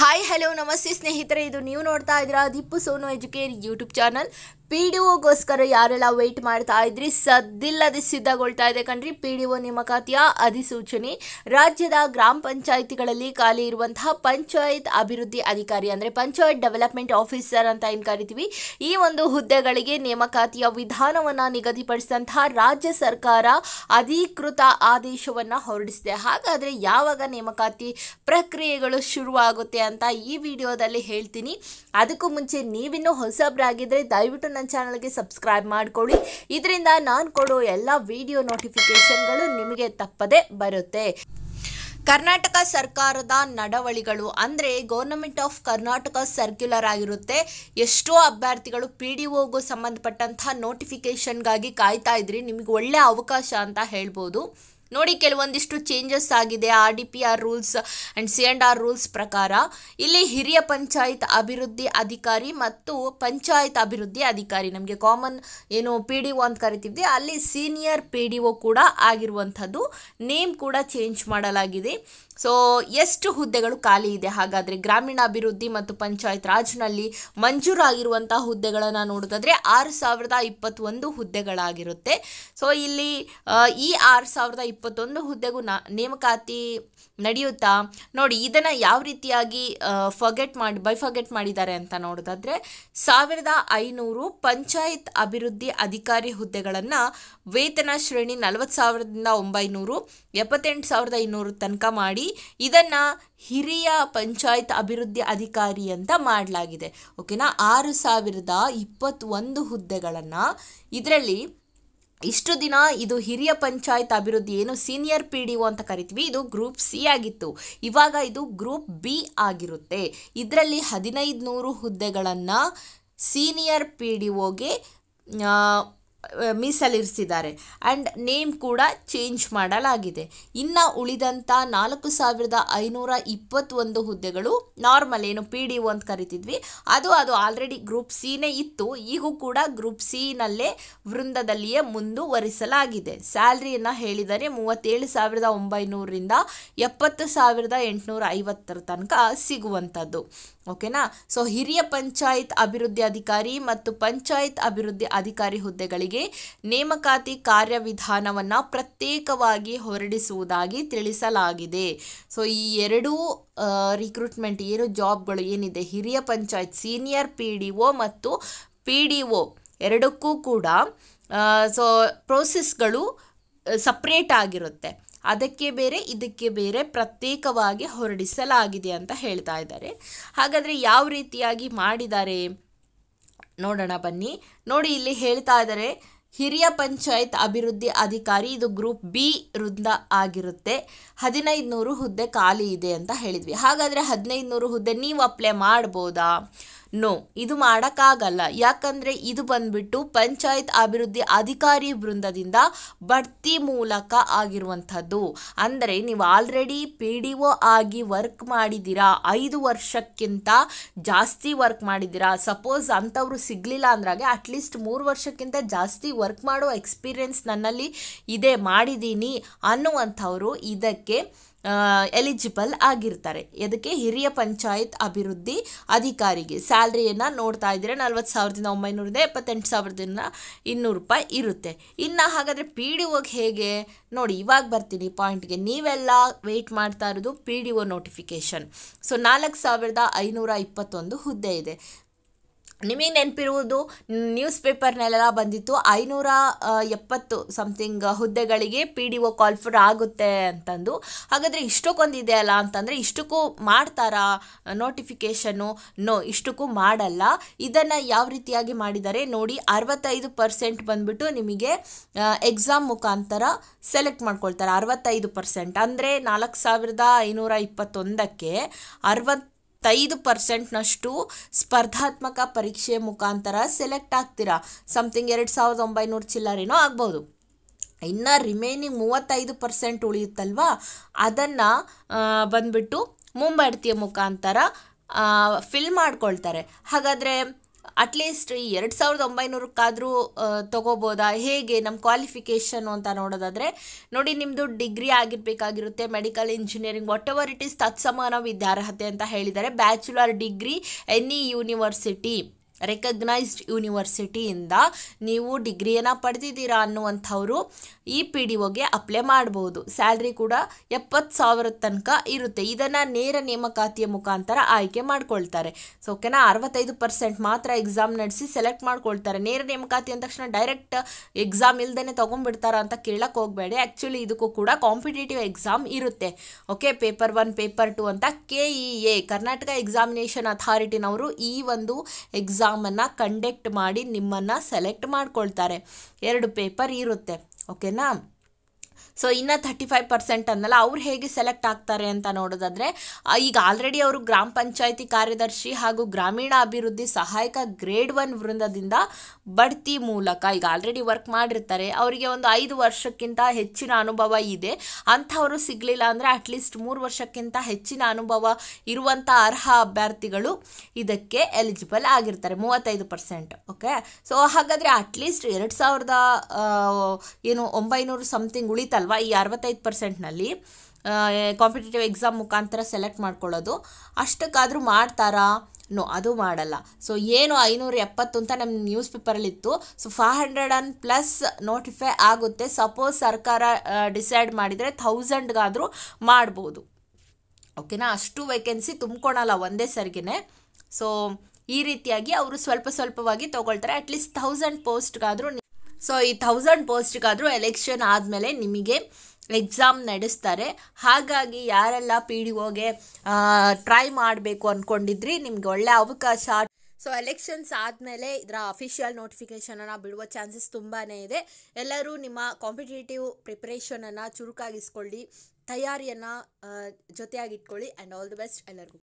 hi hello ನಮಸ್ತೆ ಸ್ನೇಹಿತರೆ ಇದು ನೀವು ನೋಡ್ತಾ ಇದ್ದೀರಾ Dippu Sonu Educare YouTube channel P D ಒಗೋಸ್ಕರ ಯಾರೆಲ್ಲ ವೆಯ್ಟ್ ಮಾಡ್ತಾ ಇದ್ರಿ ಸದ್ದಿಲ್ಲದೆ ಸಿದ್ಧಗೊಳ್ತಾ ಇದೆ ಕಣ್ರಿ ಪಿ ಡಿ ಒ ನೇಮಕಾತಿಯ ಅಧಿಸೂಚನೆ ರಾಜ್ಯದ ಗ್ರಾಮ ಪಂಚಾಯಿತಿಗಳಲ್ಲಿ ಖಾಲಿ ಇರುವಂತಹ ಪಂಚಾಯತ್ ಅಭಿವೃದ್ಧಿ ಅಧಿಕಾರಿ ಅಂದರೆ ಪಂಚಾಯತ್ ಡೆವಲಪ್ಮೆಂಟ್ ಆಫೀಸರ್ ಅಂತ ಏನು ಕರಿತೀವಿ ಈ ಒಂದು ಹುದ್ದೆಗಳಿಗೆ ನೇಮಕಾತಿಯ ವಿಧಾನವನ್ನು ನಿಗದಿಪಡಿಸಿದಂತಹ ರಾಜ್ಯ ಸರ್ಕಾರ ಅಧಿಕೃತ ಆದೇಶವನ್ನು ಹೊರಡಿಸಿದೆ ಹಾಗಾದರೆ ಯಾವಾಗ ನೇಮಕಾತಿ ಪ್ರಕ್ರಿಯೆಗಳು ಶುರುವಾಗುತ್ತೆ ಅಂತ ಈ ವಿಡಿಯೋದಲ್ಲಿ ಹೇಳ್ತೀನಿ ಅದಕ್ಕೂ ಮುಂಚೆ ನೀವಿನ್ನೂ ಹೊಸಬ್ರಾಗಿದ್ದರೆ ದಯವಿಟ್ಟು ನನ್ನ ಚಾನಲ್ಗೆ ಸಬ್ಸ್ಕ್ರೈಬ್ ಮಾಡಿಕೊಳ್ಳಿ ಇದರಿಂದ ನಾನು ಕೊಡೋ ಎಲ್ಲ ವಿಡಿಯೋ ನೋಟಿಫಿಕೇಷನ್ಗಳು ನಿಮಗೆ ತಪ್ಪದೆ ಬರುತ್ತೆ ಕರ್ನಾಟಕ ಸರ್ಕಾರದ ನಡವಳಿಗಳು ಅಂದರೆ ಗೌರ್ನಮೆಂಟ್ ಆಫ್ ಕರ್ನಾಟಕ ಸರ್ಕ್ಯುಲರ್ ಆಗಿರುತ್ತೆ ಎಷ್ಟೋ ಅಭ್ಯರ್ಥಿಗಳು ಪಿ ಡಿ ಒಗು ಸಂಬಂಧಪಟ್ಟಂತಹ ನೋಟಿಫಿಕೇಷನ್ಗಾಗಿ ಕಾಯ್ತಾ ಇದ್ರಿ ನಿಮಗೆ ಒಳ್ಳೆಯ ಅವಕಾಶ ಅಂತ ಹೇಳ್ಬೋದು ನೋಡಿ ಕೆಲವೊಂದಿಷ್ಟು ಚೇಂಜಸ್ ಆಗಿದೆ R D P R rules and C and R rules ಪ್ರಕಾರ ಇಲ್ಲಿ ಹಿರಿಯ ಪಂಚಾಯತ್ ಅಭಿವೃದ್ಧಿ ಅಧಿಕಾರಿ ಮತ್ತು ಪಂಚಾಯತ್ ಅಭಿವೃದ್ಧಿ ಅಧಿಕಾರಿ ನಮಗೆ ಕಾಮನ್ ಏನು ಪಿ ಡಿ ಒ ಅಂತ ಕರಿತಿದ್ದೆ ಅಲ್ಲಿ ಸೀನಿಯರ್ ಪಿ ಡಿ ಒ ಕೂಡ ಆಗಿರುವಂಥದ್ದು ನೇಮ್ ಕೂಡ ಚೇಂಜ್ ಮಾಡಲಾಗಿದೆ ಸೊ ಎಷ್ಟು ಹುದ್ದೆಗಳು ಖಾಲಿ ಇದೆ ಹಾಗಾದರೆ ಗ್ರಾಮೀಣಾಭಿವೃದ್ಧಿ ಮತ್ತು ಪಂಚಾಯತ್ ರಾಜ್ನಲ್ಲಿ ಮಂಜೂರಾಗಿರುವಂಥ ಹುದ್ದೆಗಳನ್ನು ನೋಡೋದಾದರೆ ಆರು ಸಾವಿರದ ಇಪ್ಪತ್ತೊಂದು ಹುದ್ದೆಗಳಾಗಿರುತ್ತೆ ಸೊ ಇಲ್ಲಿ ಈ ಆರು ಸಾವಿರದ ಇಪ್ಪತ್ತೊಂದು ಹುದ್ದೆಗೂ ನೇಮಕಾತಿ ನಡೆಯುತ್ತಾ ನೋಡಿ ಇದನ್ನು ಯಾವ ರೀತಿಯಾಗಿ ಫಗೆಟ್ ಮಾಡಿ ಬೈಫಗೆಟ್ ಮಾಡಿದ್ದಾರೆ ಅಂತ ನೋಡೋದಾದರೆ ಸಾವಿರದ ಐನೂರು ಪಂಚಾಯತ್ ಅಭಿವೃದ್ಧಿ ಅಧಿಕಾರಿ ಹುದ್ದೆಗಳನ್ನು ವೇತನ ಶ್ರೇಣಿ ನಲವತ್ತು ಸಾವಿರದಿಂದ ಒಂಬೈನೂರು ಎಪ್ಪತ್ತೆಂಟು ಸಾವಿರದ ಐನೂರು ತನಕ ಮಾಡಿ ಇದನ್ನು ಹಿರಿಯ ಪಂಚಾಯತ್ ಅಭಿವೃದ್ಧಿ ಅಧಿಕಾರಿ ಅಂತ ಮಾಡಲಾಗಿದೆ ಓಕೆನಾ ಆರು ಸಾವಿರದ ಇಪ್ಪತ್ತೊಂದು ಹುದ್ದೆಗಳನ್ನು ಇದರಲ್ಲಿ ಇಷ್ಟು ದಿನ ಇದು ಹಿರಿಯ ಪಂಚಾಯತ್ ಅಭಿವೃದ್ಧಿ ಏನು ಸೀನಿಯರ್ ಪಿ ಡಿ ಒ ಅಂತ ಕರಿತೀವಿ ಇದು ಗ್ರೂಪ್ ಸಿ ಆಗಿತ್ತು ಇವಾಗ ಇದು ಗ್ರೂಪ್ ಬಿ ಆಗಿರುತ್ತೆ ಇದರಲ್ಲಿ ಹದಿನೈದು ನೂರು ಹುದ್ದೆಗಳನ್ನು ಸೀನಿಯರ್ ಪಿ ಡಿ ಒಗೆ ಮೀಸಲಿರಿಸಿದ್ದಾರೆ ಆ್ಯಂಡ್ ನೇಮ್ ಕೂಡ ಚೇಂಜ್ ಮಾಡಲಾಗಿದೆ ಇನ್ನು ಉಳಿದಂಥ ನಾಲ್ಕು ಸಾವಿರದ ಐನೂರ ಇಪ್ಪತ್ತೊಂದು ಹುದ್ದೆಗಳು ನಾರ್ಮಲ್ ಏನು ಪಿ ಡಿ ಒ ಅಂತ ಕರಿತಿದ್ವಿ ಅದು ಅದು ಆಲ್ರೆಡಿ ಗ್ರೂಪ್ ಸಿನೇ ಇತ್ತು ಈಗೂ ಕೂಡ ಗ್ರೂಪ್ ಸಿನಲ್ಲೇ ವೃಂದದಲ್ಲಿಯೇ ಮುಂದುವರಿಸಲಾಗಿದೆ ಸ್ಯಾಲ್ರಿಯನ್ನು ಹೇಳಿದರೆ ಮೂವತ್ತೇಳು ಸಾವಿರದ ಒಂಬೈನೂರರಿಂದ ಎಪ್ಪತ್ತು ಸಾವಿರದ ಎಂಟುನೂರ ಐವತ್ತರ ತನಕ ಸಿಗುವಂಥದ್ದು ಓಕೆನಾ ಸೊ ಹಿರಿಯ ಪಂಚಾಯತ್ ಅಭಿವೃದ್ಧಿ ಅಧಿಕಾರಿ ಮತ್ತು ಪಂಚಾಯತ್ ಅಭಿವೃದ್ಧಿ ಅಧಿಕಾರಿ ಹುದ್ದೆಗಳಿಗೆ ನೇಮಕಾತಿ ಕಾರ್ಯವಿಧಾನವನ್ನು ಪ್ರತ್ಯೇಕವಾಗಿ ಹೊರಡಿಸುವುದಾಗಿ ತಿಳಿಸಲಾಗಿದೆ ಸೊ ಈ ಎರಡೂ ರಿಕ್ರೂಟ್ಮೆಂಟ್ ಏನು ಜಾಬ್ಗಳು ಏನಿದೆ ಹಿರಿಯ panchayat senior P D O ಮತ್ತು ಪಿ ಡಿ ಒ ಎರಡಕ್ಕೂ ಕೂಡ ಸೊ ಪ್ರೋಸೆಸ್ಗಳು ಸಪ್ರೇಟ್ ಆಗಿರುತ್ತೆ ಅದಕ್ಕೆ ಬೇರೆ ಇದಕ್ಕೆ ಬೇರೆ ಪ್ರತ್ಯೇಕವಾಗಿ ಹೊರಡಿಸಲಾಗಿದೆ ಅಂತ ಹೇಳ್ತಾ ಇದ್ದಾರೆ ಹಾಗಾದರೆ ಯಾವ ರೀತಿಯಾಗಿ ಮಾಡಿದ್ದಾರೆ ನೋಡೋಣ ಬನ್ನಿ ನೋಡಿ ಇಲ್ಲಿ ಹೇಳ್ತಾ ಇದ್ದಾರೆ ಹಿರಿಯ ಪಂಚಾಯತ್ ಅಭಿವೃದ್ಧಿ ಅಧಿಕಾರಿ ಇದು ಗ್ರೂಪ್ ಬಿ ವೃಂದ ಆಗಿರುತ್ತೆ ಹದಿನೈದು ನೂರು ಹುದ್ದೆ ಖಾಲಿ ಇದೆ ಅಂತ ಹೇಳಿದ್ವಿ ಹಾಗಾದರೆ ಹದಿನೈದು ನೂರು ಹುದ್ದೆ ನೀವು ಅಪ್ಲೈ ಮಾಡ್ಬೋದಾ ನೋ ಇದು ಮಾಡೋಕ್ಕಾಗಲ್ಲ ಯಾಕಂದರೆ ಇದು ಬಂದ್ಬಿಟ್ಟು ಪಂಚಾಯತ್ ಅಭಿವೃದ್ಧಿ ಅಧಿಕಾರಿ ಬೃಂದದಿಂದ ಬಡ್ತಿ ಮೂಲಕ ಆಗಿರುವಂಥದ್ದು ಅಂದರೆ ನೀವು ಆಲ್ರೆಡಿ ಪಿ ಡಿ ಒ ಆಗಿ ವರ್ಕ್ ಮಾಡಿದ್ದೀರಾ ಐದು ವರ್ಷಕ್ಕಿಂತ ಜಾಸ್ತಿ ವರ್ಕ್ ಮಾಡಿದ್ದೀರಾ ಸಪೋಸ್ ಅಂಥವ್ರು ಸಿಗಲಿಲ್ಲ ಅಂದ್ರಾಗೆ ಅಟ್ಲೀಸ್ಟ್ ಮೂರು ವರ್ಷಕ್ಕಿಂತ ಜಾಸ್ತಿ ವರ್ಕ್ ಮಾಡೋ ಎಕ್ಸ್ಪೀರಿಯೆನ್ಸ್ ನನ್ನಲ್ಲಿ ಇದೆ ಮಾಡಿದ್ದೀನಿ ಅನ್ನುವಂಥವ್ರು ಇದಕ್ಕೆ ಎಲಿಜಿಬಲ್ ಆಗಿರ್ತಾರೆ ಇದಕ್ಕೆ ಹಿರಿಯ ಪಂಚಾಯತ್ ಅಭಿವೃದ್ಧಿ ಅಧಿಕಾರಿಗೆ ಸ್ಯಾ ಸ್ಯಾಲ್ರಿಯನ್ನು ನೋಡ್ತಾ ಇದ್ದರೆ ನಲ್ವತ್ತು ಸಾವಿರದಿಂದ ಒಂಬೈನೂರಿಂದ ಎಪ್ಪತ್ತೆಂಟು ಸಾವಿರದಿಂದ ಇನ್ನೂರು ರೂಪಾಯಿ ಇರುತ್ತೆ ಇನ್ನು ಹಾಗಾದರೆ ಪಿ ಡಿ ಒಗೆ ಹೇಗೆ ನೋಡಿ ಇವಾಗ ಬರ್ತೀನಿ ಪಾಯಿಂಟ್ಗೆ ನೀವೆಲ್ಲ ವೆಯ್ಟ್ ಮಾಡ್ತಾ ಇರೋದು P D O notification so ನಾಲ್ಕು ಸಾವಿರದ ಐನೂರ ಇಪ್ಪತ್ತೊಂದು ಹುದ್ದೆ ಇದೆ ನಿಮಗೆ ನೆನಪಿರುವುದು ನ್ಯೂಸ್ ಪೇಪರ್ನಲ್ಲೆಲ್ಲ ಬಂದಿತ್ತು ಐನೂರ ಎಪ್ಪತ್ತು ಸಮಥಿಂಗ್ ಹುದ್ದೆಗಳಿಗೆ ಪಿ ಡಿ ಒ ಕಾಲ್ಫರ್ ಆಗುತ್ತೆ ಅಂತಂದು ಹಾಗಾದರೆ ಇಷ್ಟಕ್ಕೊಂದಿದೆ ಅಲ್ಲ ಅಂತಂದರೆ ಇಷ್ಟಕ್ಕೂ ಮಾಡ್ತಾರಾ ನೋಟಿಫಿಕೇಷನ್ನು ನೋ ಇಷ್ಟಕ್ಕೂ ಮಾಡಲ್ಲ ಇದನ್ನು ಯಾವ ರೀತಿಯಾಗಿ ಮಾಡಿದ್ದಾರೆ ನೋಡಿ ಅರವತ್ತೈದು ಪರ್ಸೆಂಟ್ ಬಂದುಬಿಟ್ಟು ನಿಮಗೆ ಎಕ್ಸಾಮ್ ಮುಖಾಂತರ ಸೆಲೆಕ್ಟ್ ಮಾಡ್ಕೊಳ್ತಾರೆ ಅರವತ್ತೈದು ಪರ್ಸೆಂಟ್ ಅಂದರೆ ನಾಲ್ಕು ಸಾವಿರದ ಐನೂರ ಇಪ್ಪತ್ತೊಂದಕ್ಕೆ ಅರವತ್ತು ಐದು ಪರ್ಸೆಂಟ್ನಷ್ಟು ಸ್ಪರ್ಧಾತ್ಮಕ ಪರೀಕ್ಷೆ ಮುಖಾಂತರ ಸೆಲೆಕ್ಟ್ ಆಗ್ತೀರಾ ಸಮಥಿಂಗ್ ಎರಡು ಸಾವಿರದ ಒಂಬೈನೂರು ಚಿಲ್ಲರೇನೋ ಆಗ್ಬೋದು ಇನ್ನು ರಿಮೇನಿಂಗ್ ಮೂವತ್ತೈದು ಪರ್ಸೆಂಟ್ ಉಳಿಯುತ್ತಲ್ವಾ ಅದನ್ನು ಬಂದುಬಿಟ್ಟು ಮುಂಬಡ್ತಿಯ ಮುಖಾಂತರ ಫಿಲ್ ಮಾಡ್ಕೊಳ್ತಾರೆ ಹಾಗಾದರೆ ಅಟ್ಲೀಸ್ಟ್ ಈ ಎರಡು ಸಾವಿರದ ಒಂಬೈನೂರಕ್ಕಾದರೂ ತೊಗೋಬೋದಾ ಹೇಗೆ ನಮ್ಮ ಕ್ವಾಲಿಫಿಕೇಷನು ಅಂತ ನೋಡೋದಾದರೆ ನೋಡಿ ನಿಮ್ಮದು ಡಿಗ್ರಿ ಆಗಿರಬೇಕಾಗಿರುತ್ತೆ medical engineering whatever it is ತತ್ಸಮಾನ ವಿದ್ಯಾರ್ಹತೆ ಅಂತ ಹೇಳಿದ್ದಾರೆ bachelor degree any university recognised ಯೂನಿವರ್ಸಿಟಿಯಿಂದ ನೀವು ಡಿಗ್ರಿಯನ್ನು ಪಡೆದಿದ್ದೀರಾ ಅನ್ನುವಂಥವರು ಈ ಪಿ ಡಿ ಒಗೆ ಅಪ್ಲೈ ಮಾಡ್ಬೋದು ಸ್ಯಾಲ್ರಿ ಕೂಡ ಎಪ್ಪತ್ತು ಸಾವಿರದ ತನಕ ಇರುತ್ತೆ ಇದನ್ನು ನೇರ ನೇಮಕಾತಿಯ ಮುಖಾಂತರ ಆಯ್ಕೆ ಮಾಡ್ಕೊಳ್ತಾರೆ ಸೊ ಓಕೆನಾ ಅರವತ್ತೈದು ಪರ್ಸೆಂಟ್ ಮಾತ್ರ ಎಕ್ಸಾಮ್ ನಡೆಸಿ ಸೆಲೆಕ್ಟ್ ಮಾಡ್ಕೊಳ್ತಾರೆ ನೇರ ನೇಮಕಾತಿ ಅಂದ ತಕ್ಷಣ ಡೈರೆಕ್ಟ್ ಎಕ್ಸಾಮ್ ಇಲ್ದೇ ತೊಗೊಂಡ್ಬಿಡ್ತಾರ ಅಂತ ಕೇಳಕ್ಕೆ ಹೋಗಬೇಡಿ ಆ್ಯಕ್ಚುಲಿ ಇದಕ್ಕೂ ಕೂಡ ಕಾಂಪಿಟೇಟಿವ್ ಎಕ್ಸಾಮ್ ಇರುತ್ತೆ okay paper one paper two ಅಂತ K E A Karnataka examination ಅಥಾರಿಟಿನವರು ಈ ಒಂದು ಎಕ್ಸಾಮ್ ಎಕ್ಸಾಮನ್ನು ಕಂಡಕ್ಟ್ ಮಾಡಿ ನಿಮ್ಮನ್ನು ಸೆಲೆಕ್ಟ್ ಮಾಡ್ಕೊಳ್ತಾರೆ ಎರಡು ಪೇಪರ್ ಇರುತ್ತೆ ಓಕೆನಾ ಸೊ ಇನ್ನು ಥರ್ಟಿ ಫೈವ್ ಪರ್ಸೆಂಟ್ ಅಂದಲ್ಲ ಅವ್ರು ಹೇಗೆ ಸೆಲೆಕ್ಟ್ ಆಗ್ತಾರೆ ಅಂತ ನೋಡೋದಾದರೆ ಈಗ ಆಲ್ರೆಡಿ ಅವರು ಗ್ರಾಮ ಪಂಚಾಯಿತಿ ಕಾರ್ಯದರ್ಶಿ ಹಾಗೂ ಗ್ರಾಮೀಣ ಅಭಿವೃದ್ಧಿ ಸಹಾಯಕ ಗ್ರೇಡ್ ಒನ್ ವೃಂದದಿಂದ ಬಡ್ತಿ ಮೂಲಕ ಈಗ ಆಲ್ರೆಡಿ ವರ್ಕ್ ಮಾಡಿರ್ತಾರೆ ಅವರಿಗೆ ಒಂದು ಐದು ವರ್ಷಕ್ಕಿಂತ ಹೆಚ್ಚಿನ ಅನುಭವ ಇದೆ ಅಂಥವರು ಸಿಗಲಿಲ್ಲ ಅಂದರೆ ಅಟ್ಲೀಸ್ಟ್ ಮೂರು ವರ್ಷಕ್ಕಿಂತ ಹೆಚ್ಚಿನ ಅನುಭವ ಇರುವಂಥ ಅರ್ಹ ಅಭ್ಯರ್ಥಿಗಳು ಇದಕ್ಕೆ ಎಲಿಜಿಬಲ್ ಆಗಿರ್ತಾರೆ ಮೂವತ್ತೈದು ಪರ್ಸೆಂಟ್ ಓಕೆ ಸೊ ಹಾಗಾದರೆ ಅಟ್ಲೀಸ್ಟ್ ಎರಡು ಸಾವಿರದ ಏನು ಒಂಬೈನೂರು ಸಮಥಿಂಗ್ ಉಳಿತಲ್ವ ಅಲ್ವಾ ಈ ಅರವತ್ತೈದು ಪರ್ಸೆಂಟ್ನಲ್ಲಿ ಕಾಂಪಿಟೇಟಿವ್ ಎಕ್ಸಾಮ್ ಮುಖಾಂತರ ಸೆಲೆಕ್ಟ್ ಮಾಡ್ಕೊಳ್ಳೋದು ಅಷ್ಟಕ್ಕಾದರೂ ಮಾಡ್ತಾರಾ ನೋ ಅದು ಮಾಡಲ್ಲ ಸೊ ಏನು ಐನೂರ ಎಪ್ಪತ್ತು ಅಂತ ನಮ್ಮ ನ್ಯೂಸ್ ಪೇಪರಲ್ಲಿತ್ತು so five hundred and plus notify ಆಗುತ್ತೆ ಸಪೋಸ್ ಸರ್ಕಾರ ಡಿಸೈಡ್ ಮಾಡಿದರೆ ಥೌಸಂಡ್ಗಾದರೂ ಮಾಡ್ಬೋದು ಓಕೆನಾ ಅಷ್ಟು ವೇಕೆನ್ಸಿ ತುಂಬ್ಕೊಳಲ್ಲ ಒಂದೇ ಸರಿಗೇನೆ ಸೊ ಈ ರೀತಿಯಾಗಿ ಅವರು ಸ್ವಲ್ಪ ಸ್ವಲ್ಪವಾಗಿ ತೊಗೊಳ್ತಾರೆ ಅಟ್ಲೀಸ್ಟ್ ಥೌಸಂಡ್ ಪೋಸ್ಟ್ಗಾದರೂ ಸೊ ಈ ಥೌಸಂಡ್ ಪೋಸ್ಟ್ಗಾದರೂ ಎಲೆಕ್ಷನ್ ಆದಮೇಲೆ ನಿಮಗೆ ಎಕ್ಸಾಮ್ ನಡೆಸ್ತಾರೆ ಹಾಗಾಗಿ ಯಾರೆಲ್ಲ ಪಿ ಡಿ ಒಗೆ ಟ್ರೈ ಮಾಡಬೇಕು ಅಂದ್ಕೊಂಡಿದ್ರಿ ನಿಮಗೆ ಒಳ್ಳೆ ಅವಕಾಶ ಸೊ ಎಲೆಕ್ಷನ್ಸ್ ಆದಮೇಲೆ ಇದರ ಅಫಿಷಿಯಲ್ ನೋಟಿಫಿಕೇಷನನ್ನು ಬಿಡುವ ಚಾನ್ಸಸ್ ತುಂಬಾ ಇದೆ ಎಲ್ಲರೂ ನಿಮ್ಮ ಕಾಂಪಿಟೇಟಿವ್ ಪ್ರಿಪ್ರೇಷನನ್ನು ಚುರುಕಾಗಿಸ್ಕೊಳ್ಳಿ ತಯಾರಿಯನ್ನು ಜೊತೆಯಾಗಿಟ್ಕೊಳ್ಳಿ ಆ್ಯಂಡ್ ಆಲ್ ದಿ ಬೆಸ್ಟ್ ಎಲ್ಲರಿಗೂ